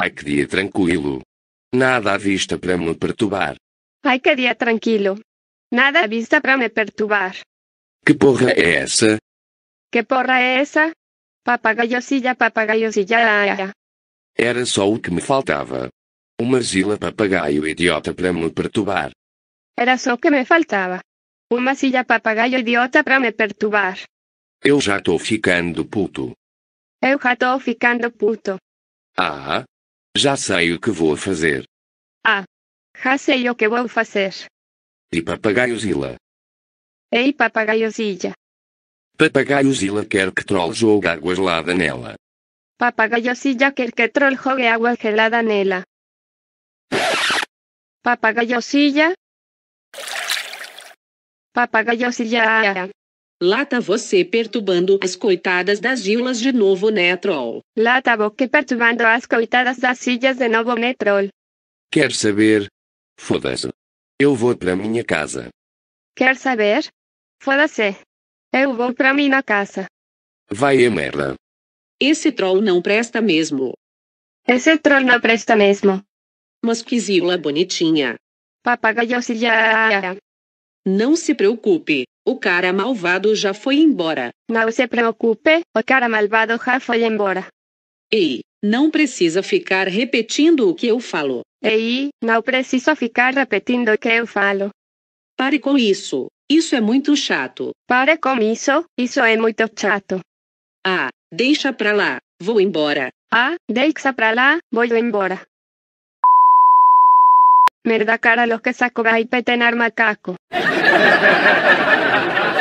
Ai que dia tranquilo. Nada à vista para me perturbar. Ai que dia tranquilo. Nada à vista para me perturbar. Que porra é essa? Que porra é essa? Papagaiosilla, papagaiosilla. Ah, ah, ah. Era só o que me faltava. Uma zila papagaio idiota para me perturbar. Era só o que me faltava. Uma zila papagaio idiota para me perturbar. Eu já tô ficando puto. Eu já tô ficando puto. Ah, já sei o que vou fazer. Ah. Já sei o que vou fazer. E papagaiozila. Ei papagaiozilla. Papagaiozila quer que Troll jogue água gelada nela. Papagaiozilla quer que Troll jogue água gelada nela. Papagaiozilla. Papagaiozilla. Ah, ah, ah. Lá tá você perturbando as coitadas das gilas de novo, né, troll? Lá tá você perturbando as coitadas das ilhas de novo, né, troll? Quer saber? Foda-se. Eu vou pra minha casa. Quer saber? Foda-se. Eu vou pra minha casa. Vai a merda. Esse troll não presta mesmo. Esse troll não presta mesmo. Mas que zila bonitinha. Papagaio Não se preocupe. O cara malvado já foi embora. Não se preocupe, o cara malvado já foi embora. Ei, não precisa ficar repetindo o que eu falo. Ei, não precisa ficar repetindo o que eu falo. Pare com isso. Isso é muito chato. Pare com isso. Isso é muito chato. Ah, deixa pra lá. Vou embora. Ah, deixa pra lá. Vou embora. Merda cara los que va y petenar macaco.